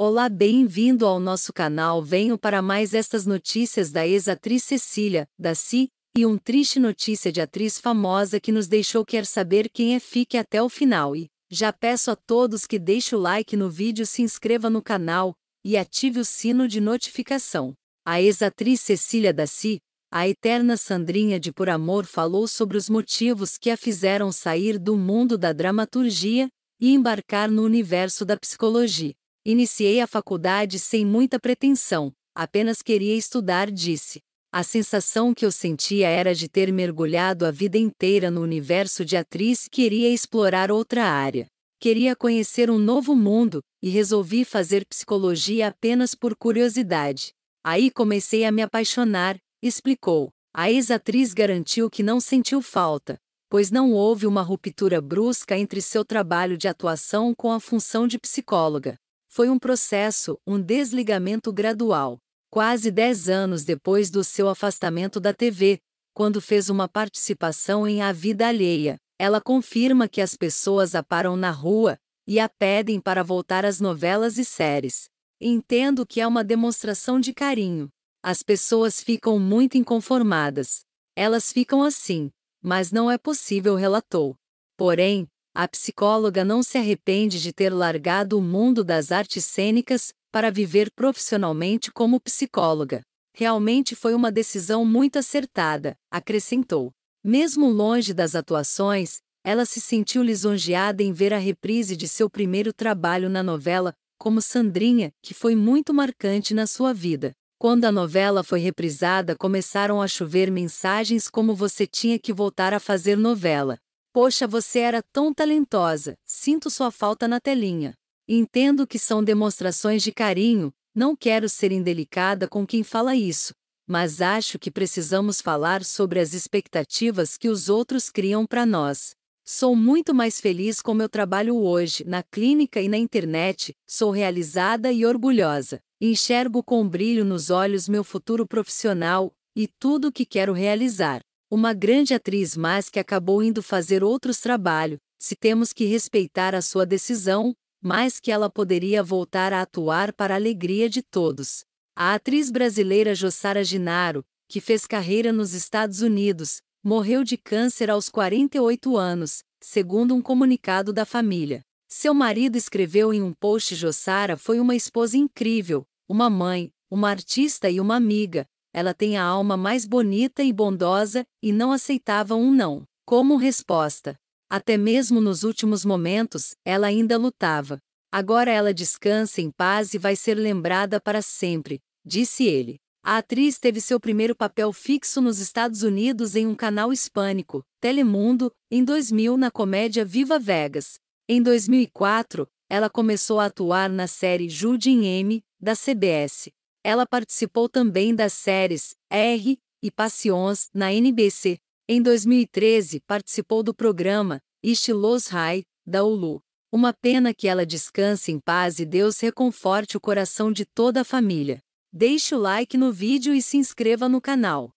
Olá, bem-vindo ao nosso canal. Venho para mais estas notícias da ex-atriz Cecília, da Si, e um triste notícia de atriz famosa que nos deixou quer saber quem é fique até o final e já peço a todos que deixe o like no vídeo, se inscreva no canal e ative o sino de notificação. A ex-atriz Cecília da Si, a eterna Sandrinha de Por Amor falou sobre os motivos que a fizeram sair do mundo da dramaturgia e embarcar no universo da psicologia. Iniciei a faculdade sem muita pretensão, apenas queria estudar, disse. A sensação que eu sentia era de ter mergulhado a vida inteira no universo de atriz e queria explorar outra área. Queria conhecer um novo mundo e resolvi fazer psicologia apenas por curiosidade. Aí comecei a me apaixonar, explicou. A ex-atriz garantiu que não sentiu falta, pois não houve uma ruptura brusca entre seu trabalho de atuação com a função de psicóloga. Foi um processo, um desligamento gradual. Quase 10 anos depois do seu afastamento da TV, quando fez uma participação em A Vida Alheia, ela confirma que as pessoas a param na rua e a pedem para voltar às novelas e séries. Entendo que é uma demonstração de carinho. As pessoas ficam muito inconformadas. Elas ficam assim, mas não é possível, relatou. Porém, a psicóloga não se arrepende de ter largado o mundo das artes cênicas para viver profissionalmente como psicóloga. Realmente foi uma decisão muito acertada, acrescentou. Mesmo longe das atuações, ela se sentiu lisonjeada em ver a reprise de seu primeiro trabalho na novela, como Sandrinha, que foi muito marcante na sua vida. Quando a novela foi reprisada, começaram a chover mensagens como você tinha que voltar a fazer novela. Poxa, você era tão talentosa, sinto sua falta na telinha. Entendo que são demonstrações de carinho, não quero ser indelicada com quem fala isso, mas acho que precisamos falar sobre as expectativas que os outros criam para nós. Sou muito mais feliz com meu trabalho hoje, na clínica e na internet, sou realizada e orgulhosa. Enxergo com brilho nos olhos meu futuro profissional e tudo o que quero realizar. Uma grande atriz, mas que acabou indo fazer outros trabalhos, se temos que respeitar a sua decisão, mais que ela poderia voltar a atuar para a alegria de todos. A atriz brasileira Jossara Ginaro, que fez carreira nos Estados Unidos, morreu de câncer aos 48 anos, segundo um comunicado da família. Seu marido escreveu em um post: Jossara foi uma esposa incrível, uma mãe, uma artista e uma amiga, ela tem a alma mais bonita e bondosa, e não aceitava um não. Como resposta. Até mesmo nos últimos momentos, ela ainda lutava. Agora ela descansa em paz e vai ser lembrada para sempre, disse ele. A atriz teve seu primeiro papel fixo nos Estados Unidos em um canal hispânico, Telemundo, em 2000 na comédia Viva Vegas. Em 2004, ela começou a atuar na série Judy M, da CBS. Ela participou também das séries R e Passions na NBC. Em 2013, participou do programa Estilos High, da Hulu. Uma pena que ela descanse em paz e Deus reconforte o coração de toda a família. Deixe o like no vídeo e se inscreva no canal.